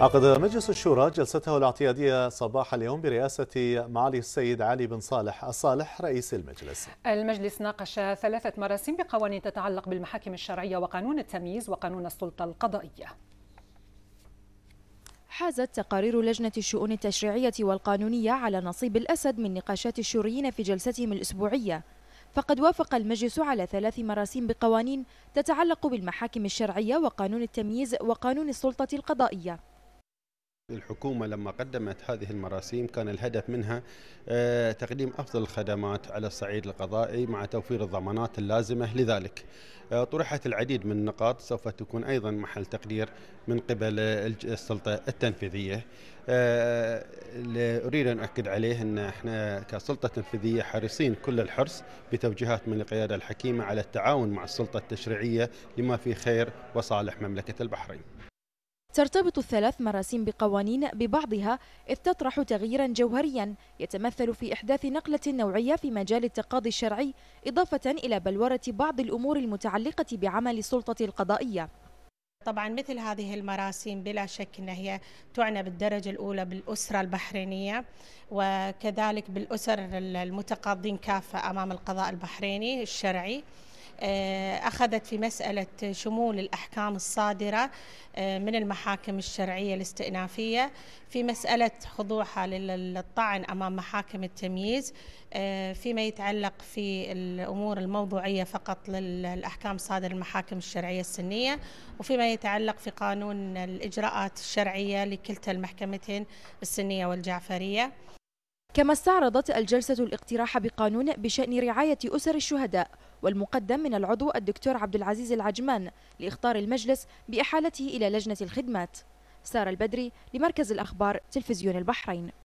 عقد مجلس الشورى جلسته الاعتيادية صباح اليوم برئاسة معالي السيد علي بن صالح الصالح رئيس المجلس المجلس ناقش ثلاثة مراسم بقوانين تتعلق بالمحاكم الشرعية وقانون التمييز وقانون السلطة القضائية حازت تقارير لجنة الشؤون التشريعية والقانونية على نصيب الأسد من نقاشات الشوريين في جلستهم الأسبوعية فقد وافق المجلس على ثلاث مراسيم بقوانين تتعلق بالمحاكم الشرعية وقانون التمييز وقانون السلطة القضائية الحكومة لما قدمت هذه المراسيم كان الهدف منها آه، تقديم أفضل الخدمات على الصعيد القضائي مع توفير الضمانات اللازمة لذلك آه، طرحت العديد من النقاط سوف تكون أيضا محل تقدير من قبل السلطة التنفيذية آه، أريد أن أؤكد عليه أن احنا كسلطة تنفيذية حريصين كل الحرص بتوجيهات من القيادة الحكيمة على التعاون مع السلطة التشريعية لما في خير وصالح مملكة البحرين ترتبط الثلاث مراسيم بقوانين ببعضها إذ تطرح تغييرا جوهريا يتمثل في إحداث نقلة نوعية في مجال التقاضي الشرعي إضافة إلى بلورة بعض الأمور المتعلقة بعمل السلطة القضائية طبعا مثل هذه المراسيم بلا شك أنها تعنى بالدرجة الأولى بالأسرة البحرينية وكذلك بالأسر المتقاضين كافة أمام القضاء البحريني الشرعي آه، أخذت في مسألة شمول الأحكام الصادرة آه، من المحاكم الشرعية الاستئنافية في مسألة خضوعها للطعن أمام محاكم التمييز آه، فيما يتعلق في الأمور الموضوعية فقط للأحكام الصادرة المحاكم الشرعية السنية وفيما يتعلق في قانون الإجراءات الشرعية لكلتا المحكمتين السنية والجعفرية كما استعرضت الجلسة الاقتراح بقانون بشأن رعاية أسر الشهداء والمقدم من العضو الدكتور عبد العزيز العجمان لإخطار المجلس بإحالته إلى لجنة الخدمات سارة البدري لمركز الأخبار تلفزيون البحرين